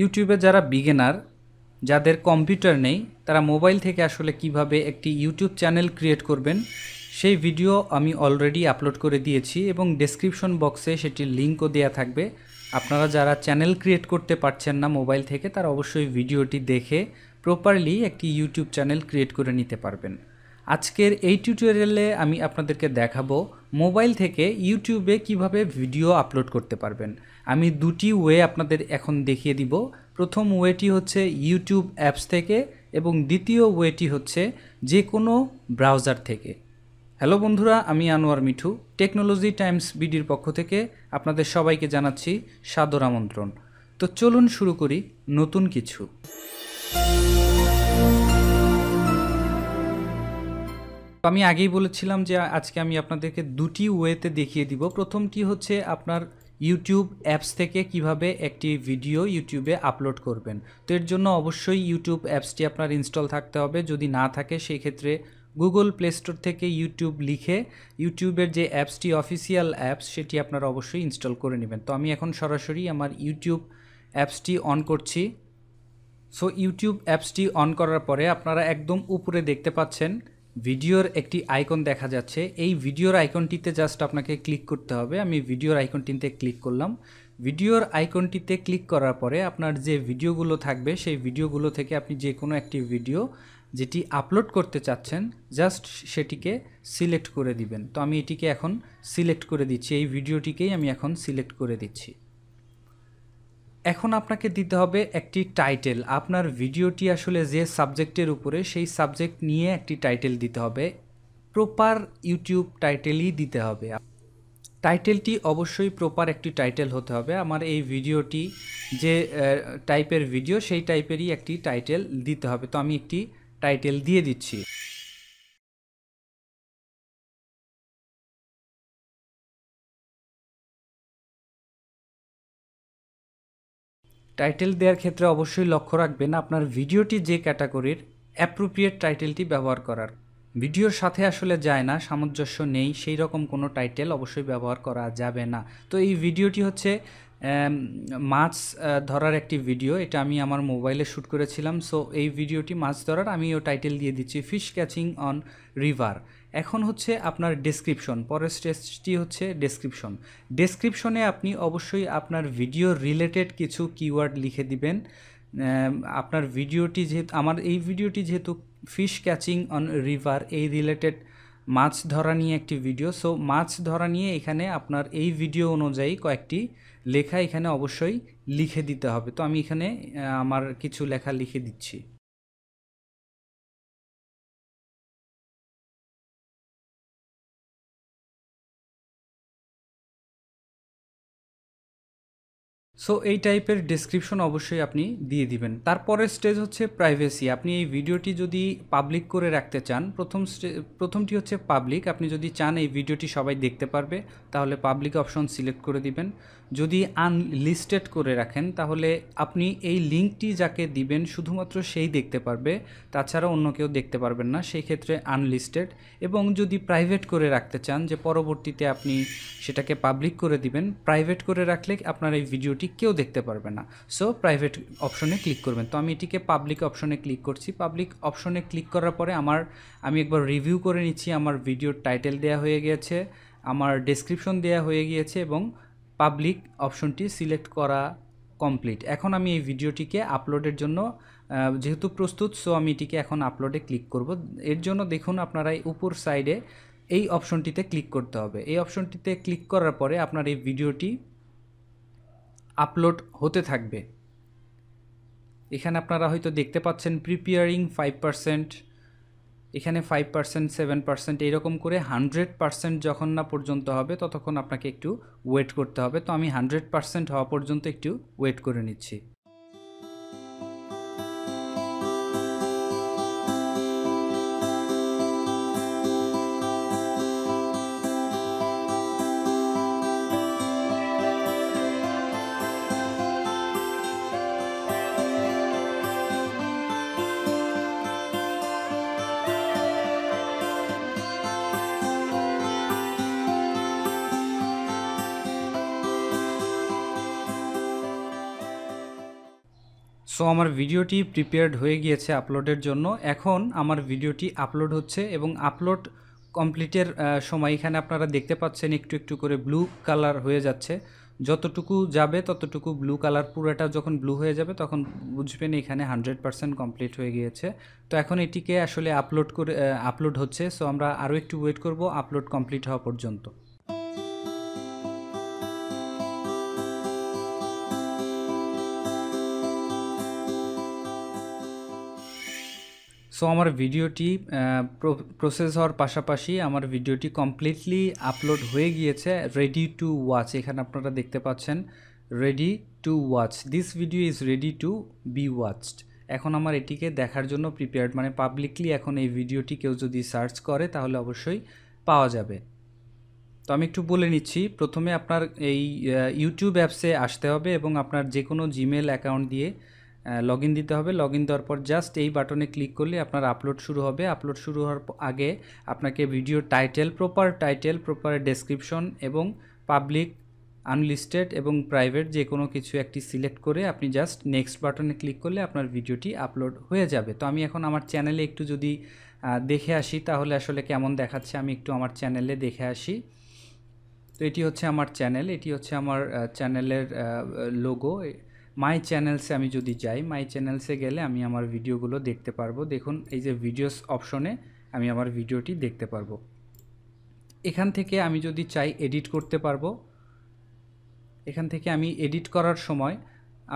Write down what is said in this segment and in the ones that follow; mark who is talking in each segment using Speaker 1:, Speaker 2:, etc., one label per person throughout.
Speaker 1: ইউটিউবে যারা বিগেনার যাদের কম্পিউটার নেই তারা মোবাইল থেকে আসলে কিভাবে একটি ইউটিউব চ্যানেল ক্রিয়েট করবেন সেই ভিডিও আমি অলরেডি আপলোড করে দিয়েছি এবং ডেসক্রিপশন বক্সে সেটির লিঙ্কও দেওয়া থাকবে আপনারা যারা চ্যানেল ক্রিয়েট করতে পারছেন না মোবাইল থেকে তারা অবশ্যই ভিডিওটি দেখে প্রপারলি একটি ইউটিউব চ্যানেল ক্রিয়েট করে নিতে পারবেন আজকের এই টিউটোরিয়ালে আমি আপনাদেরকে দেখাবো মোবাইল থেকে ইউটিউবে কিভাবে ভিডিও আপলোড করতে পারবেন আমি দুটি ওয়ে আপনাদের এখন দেখিয়ে দিব প্রথম ওয়েটি হচ্ছে ইউটিউব অ্যাপস থেকে এবং দ্বিতীয় ওয়েটি হচ্ছে যে কোনো ব্রাউজার থেকে হ্যালো বন্ধুরা আমি আনোয়ার মিঠু টেকনোলজি টাইমস বিডির পক্ষ থেকে আপনাদের সবাইকে জানাচ্ছি সাদর আমন্ত্রণ তো চলুন শুরু করি নতুন কিছু আমি আগেই বলেছিলাম যে আজকে আমি আপনাদেরকে দুটি ওয়েতে দেখিয়ে দিব প্রথমটি হচ্ছে আপনার ইউটিউব অ্যাপস থেকে কিভাবে একটি ভিডিও ইউটিউবে আপলোড করবেন তো এর জন্য অবশ্যই ইউটিউব অ্যাপসটি আপনার ইনস্টল থাকতে হবে যদি না থাকে সেই ক্ষেত্রে গুগল প্লে স্টোর থেকে ইউটিউব লিখে ইউটিউবের যে অ্যাপসটি অফিসিয়াল অ্যাপস সেটি আপনারা অবশ্যই ইনস্টল করে নেবেন তো আমি এখন সরাসরি আমার ইউটিউব অ্যাপসটি অন করছি সো ইউটিউব অ্যাপসটি অন করার পরে আপনারা একদম উপরে দেখতে পাচ্ছেন ভিডিওর একটি আইকন দেখা যাচ্ছে এই ভিডিওর আইকনটিতে জাস্ট আপনাকে ক্লিক করতে হবে আমি ভিডিওর আইকনটিতে ক্লিক করলাম ভিডিওর আইকনটিতে ক্লিক করার পরে আপনার যে ভিডিওগুলো থাকবে সেই ভিডিওগুলো থেকে আপনি যে কোনো একটি ভিডিও যেটি আপলোড করতে চাচ্ছেন জাস্ট সেটিকে সিলেক্ট করে দিবেন তো আমি এটিকে এখন সিলেক্ট করে দিচ্ছি এই ভিডিওটিকেই আমি এখন সিলেক্ট করে দিচ্ছি এখন আপনাকে দিতে হবে একটি টাইটেল আপনার ভিডিওটি আসলে যে সাবজেক্টের উপরে সেই সাবজেক্ট নিয়ে একটি টাইটেল দিতে হবে প্রপার ইউটিউব টাইটেলই দিতে হবে টাইটেলটি অবশ্যই প্রপার একটি টাইটেল হতে হবে আমার এই ভিডিওটি যে টাইপের ভিডিও সেই টাইপেরই একটি টাইটেল দিতে হবে তো আমি একটি টাইটেল দিয়ে দিচ্ছি টাইটেল দেওয়ার ক্ষেত্রে অবশ্যই লক্ষ্য রাখবেন আপনার ভিডিওটি যে ক্যাটাগরির অ্যাপ্রোপ্রিয়েট টাইটেলটি ব্যবহার করার ভিডিওর সাথে আসলে যায় না সামঞ্জস্য নেই সেই রকম কোনো টাইটেল অবশ্যই ব্যবহার করা যাবে না তো এই ভিডিওটি হচ্ছে মাছ ধরার একটি ভিডিও এটা আমি আমার মোবাইলে শ্যুট করেছিলাম সো এই ভিডিওটি মাছ ধরার আমি ও টাইটেল দিয়ে দিচ্ছি ফিশ ক্যাচিং অন রিভার এখন হচ্ছে আপনার ডেসক্রিপশন পরের স্টেজটি হচ্ছে ডেসক্রিপশন ডেসক্রিপশনে আপনি অবশ্যই আপনার ভিডিও রিলেটেড কিছু কিওয়ার্ড লিখে দিবেন আপনার ভিডিওটি যেহেতু আমার এই ভিডিওটি যেহেতু ফিশ ক্যাচিং অন রিভার এই রিলেটেড মাছ ধরা নিয়ে একটি ভিডিও সো মাছ ধরা নিয়ে এখানে আপনার এই ভিডিও অনুযায়ী কয়েকটি লেখা এখানে অবশ্যই লিখে দিতে হবে তো আমি এখানে আমার কিছু লেখা লিখে দিচ্ছি সো এই টাইপের ডিসক্রিপশন অবশ্যই আপনি দিয়ে দিবেন তারপরের স্টেজ হচ্ছে প্রাইভেসি আপনি এই ভিডিওটি যদি পাবলিক করে রাখতে চান প্রথম প্রথমটি হচ্ছে পাবলিক আপনি যদি চান এই ভিডিওটি সবাই দেখতে পারবে তাহলে পাবলিক অপশন সিলেক্ট করে দিবেন যদি আনলিস্টেড করে রাখেন তাহলে আপনি এই লিঙ্কটি যাকে দিবেন শুধুমাত্র সেই দেখতে পারবে তাছাড়া অন্য কেউ দেখতে পারবেন না সেই ক্ষেত্রে আনলিস্টেড এবং যদি প্রাইভেট করে রাখতে চান যে পরবর্তীতে আপনি সেটাকে পাবলিক করে দিবেন প্রাইভেট করে রাখলে আপনার এই ভিডিওটি কেউ দেখতে পারবে না সো প্রাইভেট অপশনে ক্লিক করবেন তো আমি এটিকে পাবলিক অপশনে ক্লিক করছি পাবলিক অপশনে ক্লিক করার পরে আমার আমি একবার রিভিউ করে নিচ্ছি আমার ভিডিওর টাইটেল দেয়া হয়ে গেছে আমার ডেসক্রিপশন দেয়া হয়ে গিয়েছে এবং পাবলিক অপশনটি সিলেক্ট করা কমপ্লিট এখন আমি এই ভিডিওটিকে আপলোডের জন্য যেহেতু প্রস্তুত সো আমি এটিকে এখন আপলোডে ক্লিক করব এর জন্য দেখুন আপনারা এই উপর সাইডে এই অপশনটিতে ক্লিক করতে হবে এই অপশনটিতে ক্লিক করার পরে আপনার এই ভিডিওটি আপলোড হতে থাকবে এখানে আপনারা হয়তো দেখতে পাচ্ছেন প্রিপেয়ারিং ফাইভ পারসেন্ট এখানে ফাইভ পার্সেন্ট সেভেন পার্সেন্ট এইরকম করে হান্ড্রেড পার্সেন্ট যখন না পর্যন্ত হবে ততক্ষণ আপনাকে একটু ওয়েট করতে হবে তো আমি হান্ড্রেড পার্সেন্ট হওয়া পর্যন্ত একটু ওয়েট করে নিচ্ছি সো আমার ভিডিওটি প্রিপেয়ার্ড হয়ে গিয়েছে আপলোডের জন্য এখন আমার ভিডিওটি আপলোড হচ্ছে এবং আপলোড কমপ্লিটের সময় এখানে আপনারা দেখতে পাচ্ছেন একটু একটু করে ব্লু কালার হয়ে যাচ্ছে যতটুকু যাবে ততটুকু ব্লু কালার পুরোটা যখন ব্লু হয়ে যাবে তখন বুঝবেন এখানে হান্ড্রেড পারসেন্ট কমপ্লিট হয়ে গিয়েছে তো এখন এটিকে আসলে আপলোড করে আপলোড হচ্ছে সো আমরা আরও একটু ওয়েট করব আপলোড কমপ্লিট হওয়া পর্যন্ত সো আমার ভিডিওটি প্রসেস হওয়ার পাশাপাশি আমার ভিডিওটি কমপ্লিটলি আপলোড হয়ে গিয়েছে রেডি টু ওয়াচ এখানে আপনারা দেখতে পাচ্ছেন ready to watch this video is ready to be watched এখন আমার এটিকে দেখার জন্য প্রিপেয়ার্ড মানে পাবলিকলি এখন এই ভিডিওটি কেউ যদি সার্চ করে তাহলে অবশ্যই পাওয়া যাবে তো আমি একটু বলে নিচ্ছি প্রথমে আপনার এই ইউটিউব অ্যাপসে আসতে হবে এবং আপনার যে কোনো জিমেল অ্যাকাউন্ট দিয়ে লগ ইন দিতে হবে লগ ইন দেওয়ার পর জাস্ট এই বাটনে ক্লিক করলে আপনার আপলোড শুরু হবে আপলোড শুরু হওয়ার আগে আপনাকে video title proper title proper description এবং পাবলিক আনলিস্টেড এবং প্রাইভেট যে কোনো কিছু একটি সিলেক্ট করে আপনি জাস্ট নেক্সট বাটনে ক্লিক করলে আপনার ভিডিওটি আপলোড হয়ে যাবে তো আমি এখন আমার চ্যানেলে একটু যদি দেখে আসি তাহলে আসলে কেমন দেখাচ্ছে আমি একটু আমার চ্যানেলে দেখে আসি তো এটি হচ্ছে আমার চ্যানেল এটি হচ্ছে আমার চ্যানেলের লোগো মাই চ্যানেলসে আমি যদি যাই মাই চ্যানেলসে গেলে আমি আমার ভিডিওগুলো দেখতে পারবো দেখুন এই যে ভিডিওস অপশনে আমি আমার ভিডিওটি দেখতে পারবো এখান থেকে আমি যদি চাই এডিট করতে পারবো এখান থেকে আমি এডিট করার সময়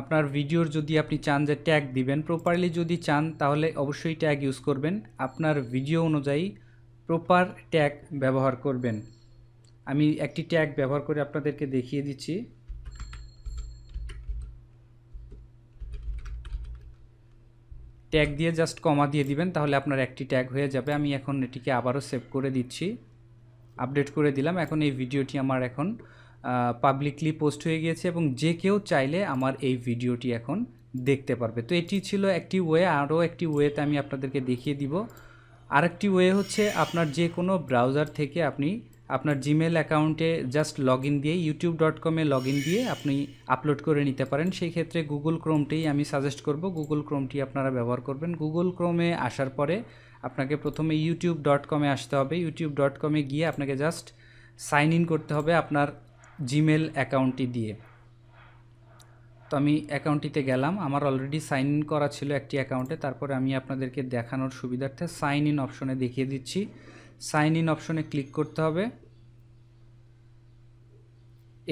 Speaker 1: আপনার ভিডিওর যদি আপনি চান যে ট্যাগ দিবেন প্রপারলি যদি চান তাহলে অবশ্যই ট্যাগ ইউজ করবেন আপনার ভিডিও অনুযায়ী প্রপার ট্যাগ ব্যবহার করবেন আমি একটি ট্যাগ ব্যবহার করে আপনাদেরকে দেখিয়ে দিচ্ছি ট্যাগ দিয়ে জাস্ট কমা দিয়ে দিবেন তাহলে আপনার একটি ট্যাগ হয়ে যাবে আমি এখন এটিকে আবারও সেভ করে দিচ্ছি আপডেট করে দিলাম এখন এই ভিডিওটি আমার এখন পাবলিকলি পোস্ট হয়ে গিয়েছে এবং যে কেউ চাইলে আমার এই ভিডিওটি এখন দেখতে পারবে তো এটি ছিল একটি ওয়ে আরও একটি ওয়েতে আমি আপনাদেরকে দেখিয়ে দিব আরেকটি ওয়ে হচ্ছে আপনার যে কোনো ব্রাউজার থেকে আপনি আপনার জিমেল অ্যাকাউন্টে জাস্ট লগ ইন দিয়ে ইউটিউব ডট কমে লগ ইন দিয়ে আপনি আপলোড করে নিতে পারেন সেই ক্ষেত্রে গুগল ক্রোমটি আমি সাজেস্ট করব গুগল ক্রোমটি আপনারা ব্যবহার করবেন গুগল ক্রোমে আসার পরে আপনাকে প্রথমে ইউটিউব ডট কমে আসতে হবে ইউটিউব ডট কমে গিয়ে আপনাকে জাস্ট সাইন ইন করতে হবে আপনার জিমেল অ্যাকাউন্টটি দিয়ে তো আমি অ্যাকাউন্টটিতে গেলাম আমার অলরেডি সাইন ইন করা ছিল একটি অ্যাকাউন্টে তারপরে আমি আপনাদেরকে দেখানোর সুবিধার্থে সাইন ইন অপশনে দেখিয়ে দিচ্ছি সাইন ইন অপশনে ক্লিক করতে হবে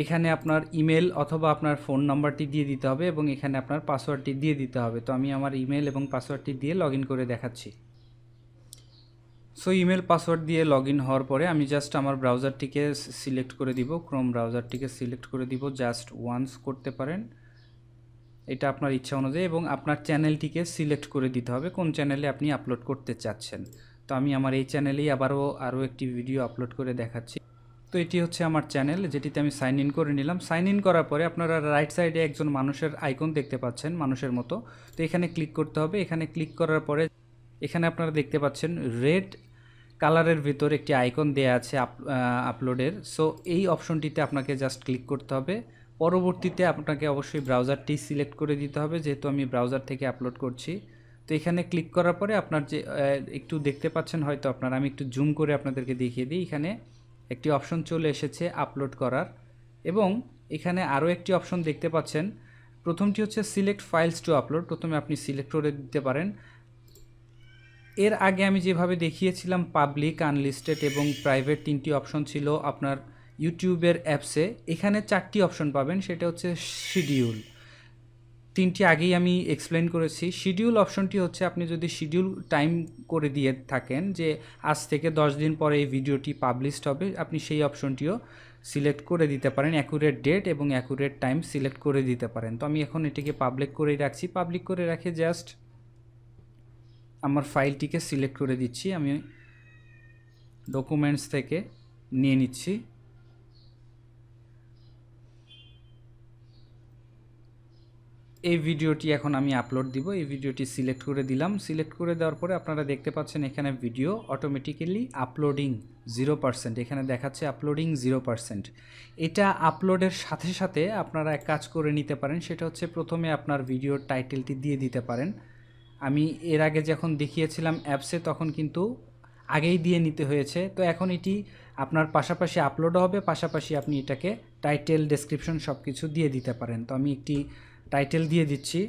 Speaker 1: এখানে আপনার ইমেল অথবা আপনার ফোন নাম্বারটি দিয়ে দিতে হবে এবং এখানে আপনার পাসওয়ার্ডটি দিয়ে দিতে হবে তো আমি আমার ইমেল এবং পাসওয়ার্ডটি দিয়ে লগ করে দেখাচ্ছি সো ইমেল পাসওয়ার্ড দিয়ে লগ হওয়ার পরে আমি জাস্ট আমার ব্রাউজারটিকে সিলেক্ট করে দিব ক্রোম ব্রাউজারটিকে সিলেক্ট করে দিব জাস্ট ওয়ান্স করতে পারেন এটা আপনার ইচ্ছা অনুযায়ী এবং আপনার চ্যানেলটিকে সিলেক্ট করে দিতে হবে কোন চ্যানেলে আপনি আপলোড করতে চাচ্ছেন তো আমি আমার এই চ্যানেলেই আবারও আরও একটি ভিডিও আপলোড করে দেখাচ্ছি তো এটি হচ্ছে আমার চ্যানেল যেটিতে আমি সাইন ইন করে নিলাম সাইন ইন করার পরে আপনারা রাইট সাইডে একজন মানুষের আইকন দেখতে পাচ্ছেন মানুষের মতো তো এখানে ক্লিক করতে হবে এখানে ক্লিক করার পরে এখানে আপনারা দেখতে পাচ্ছেন রেড কালারের ভিতর একটি আইকন দেয়া আছে আপলোডের সো এই অপশনটিতে আপনাকে জাস্ট ক্লিক করতে হবে পরবর্তীতে আপনাকে অবশ্যই ব্রাউজারটি সিলেক্ট করে দিতে হবে যেহেতু আমি ব্রাউজার থেকে আপলোড করছি তো এখানে ক্লিক করার পরে আপনার যে একটু দেখতে পাচ্ছেন হয়তো আপনার আমি একটু জুম করে আপনাদেরকে দেখিয়ে দিই এখানে একটি অপশন চলে এসেছে আপলোড করার এবং এখানে আরও একটি অপশন দেখতে পাচ্ছেন প্রথমটি হচ্ছে সিলেক্ট ফাইলস টু আপলোড প্রথমে আপনি সিলেক্ট করে দিতে পারেন এর আগে আমি যেভাবে দেখিয়েছিলাম পাবলিক আনলিস্টেড এবং প্রাইভেট তিনটি অপশন ছিল আপনার ইউটিউবের অ্যাপসে এখানে চারটি অপশন পাবেন সেটা হচ্ছে শিডিউল তিনটি আগেই আমি এক্সপ্লেন করেছি শিডিউল অপশনটি হচ্ছে আপনি যদি শিডিউল টাইম করে দিয়ে থাকেন যে আজ থেকে দশ দিন পরে এই ভিডিওটি পাবলিশড হবে আপনি সেই অপশনটিও সিলেক্ট করে দিতে পারেন অ্যাকুরেট ডেট এবং অ্যাকুরেট টাইম সিলেক্ট করে দিতে পারেন তো আমি এখন এটিকে পাবলিক করেই রাখছি পাবলিক করে রাখে জাস্ট আমার ফাইলটিকে সিলেক্ট করে দিচ্ছি আমি ডকুমেন্টস থেকে নিয়ে নিচ্ছি এই ভিডিওটি এখন আমি আপলোড দিব এই ভিডিওটি সিলেক্ট করে দিলাম সিলেক্ট করে দেওয়ার পরে আপনারা দেখতে পাচ্ছেন এখানে video automatically uploading zero percent এখানে দেখাচ্ছে আপলোডিং জিরো পার্সেন্ট এটা আপলোডের সাথে সাথে আপনারা এক কাজ করে নিতে পারেন সেটা হচ্ছে প্রথমে আপনার ভিডিওর টাইটেলটি দিয়ে দিতে পারেন আমি এর আগে যখন দেখিয়েছিলাম অ্যাপসে তখন কিন্তু আগেই দিয়ে নিতে হয়েছে তো এখন এটি আপনার পাশাপাশি আপলোডও হবে পাশাপাশি আপনি এটাকে টাইটেল ডেসক্রিপশন সব কিছু দিয়ে দিতে পারেন তো আমি একটি টাইটেল দিয়ে দিচ্ছি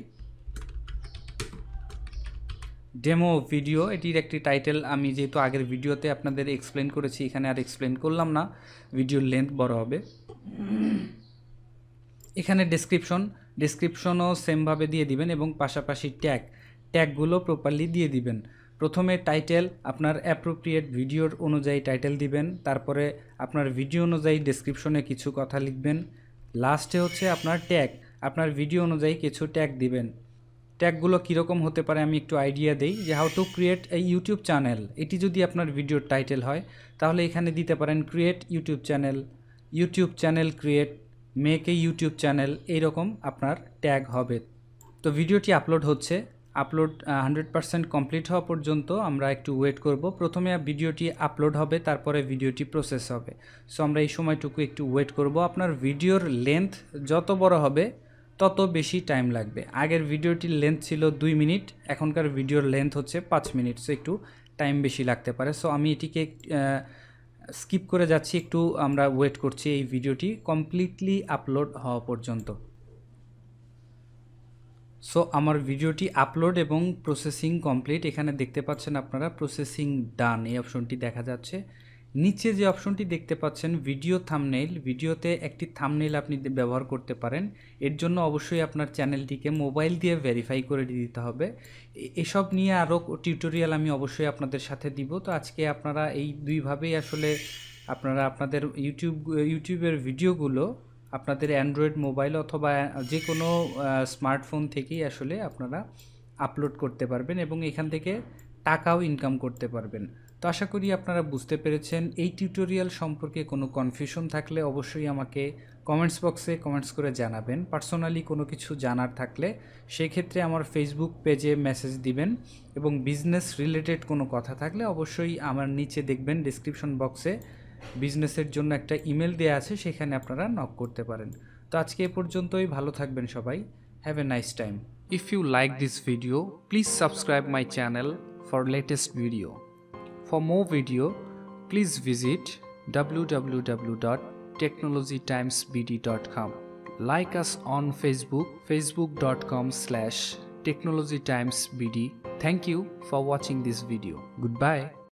Speaker 1: ডেমো ভিডিও এটির একটি টাইটেল আমি যেহেতু আগের ভিডিওতে আপনাদের এক্সপ্লেন করেছি এখানে আর এক্সপ্লেন করলাম না ভিডিওর লেন্থ বড় হবে এখানে ডেসক্রিপশন ডেসক্রিপশনও সেমভাবে দিয়ে দিবেন এবং পাশাপাশি ট্যাগ ট্যাগগুলো প্রপারলি দিয়ে দিবেন প্রথমে টাইটেল আপনার অ্যাপ্রোপ্রিয়েট ভিডিওর অনুযায়ী টাইটেল দিবেন তারপরে আপনার ভিডিও অনুযায়ী ডেসক্রিপশনে কিছু কথা লিখবেন লাস্টে হচ্ছে আপনার ট্যাগ আপনার ভিডিও অনুযায়ী কিছু ট্যাগ দিবেন ট্যাগগুলো কীরকম হতে পারে আমি একটু আইডিয়া দিই যে how to create a YouTube channel এটি যদি আপনার ভিডিওর টাইটেল হয় তাহলে এখানে দিতে পারেন create YouTube channel YouTube channel create make a YouTube channel এইরকম আপনার ট্যাগ হবে তো ভিডিওটি আপলোড হচ্ছে আপলোড হান্ড্রেড পারসেন্ট কমপ্লিট হওয়া পর্যন্ত আমরা একটু ওয়েট করব প্রথমে ভিডিওটি আপলোড হবে তারপরে ভিডিওটি প্রসেস হবে সো আমরা এই সময়টুকু একটু ওয়েট করব আপনার ভিডিওর লেন্থ যত বড় হবে তত বেশি টাইম লাগবে আগের ভিডিওটির লেন্থ ছিল দুই মিনিট এখনকার ভিডিওর লেন্থ হচ্ছে পাঁচ মিনিট সো একটু টাইম বেশি লাগতে পারে সো আমি এটিকে স্কিপ করে যাচ্ছি একটু আমরা ওয়েট করছি এই ভিডিওটি কমপ্লিটলি আপলোড হওয়া পর্যন্ত সো আমার ভিডিওটি আপলোড এবং প্রসেসিং কমপ্লিট এখানে দেখতে পাচ্ছেন আপনারা প্রসেসিং ডান এই অপশনটি দেখা যাচ্ছে নিচে যে অপশনটি দেখতে পাচ্ছেন ভিডিও থামনেইল ভিডিওতে একটি থামনেইল আপনি ব্যবহার করতে পারেন এর জন্য অবশ্যই আপনার চ্যানেলটিকে মোবাইল দিয়ে ভেরিফাই করে দিতে হবে এসব নিয়ে আরও টিউটোরিয়াল আমি অবশ্যই আপনাদের সাথে দিব তো আজকে আপনারা এই দুইভাবেই আসলে আপনারা আপনাদের ইউটিউব ইউটিউবের ভিডিওগুলো আপনাদের অ্যান্ড্রয়েড মোবাইল অথবা যে কোনো স্মার্টফোন থেকেই আসলে আপনারা আপলোড করতে পারবেন এবং এখান থেকে টাকাও ইনকাম করতে পারবেন তো আশা করি আপনারা বুঝতে পেরেছেন এই টিউটোরিয়াল সম্পর্কে কোনো কনফিউশন থাকলে অবশ্যই আমাকে কমেন্টস বক্সে কমেন্টস করে জানাবেন পার্সোনালি কোনো কিছু জানার থাকলে সেক্ষেত্রে আমার ফেসবুক পেজে মেসেজ দিবেন এবং বিজনেস রিলেটেড কোনো কথা থাকলে অবশ্যই আমার নিচে দেখবেন ডিসক্রিপশন বক্সে বিজনেসের জন্য একটা ইমেল দেওয়া আছে সেখানে আপনারা নক করতে পারেন তো আজকে এ পর্যন্তই ভালো থাকবেন সবাই have a nice time if you like this video please subscribe my channel for latest video For more video, please visit www.technologytimesbd.com. Like us on Facebook, facebook.com slash technologytimesbd. Thank you for watching this video. Goodbye.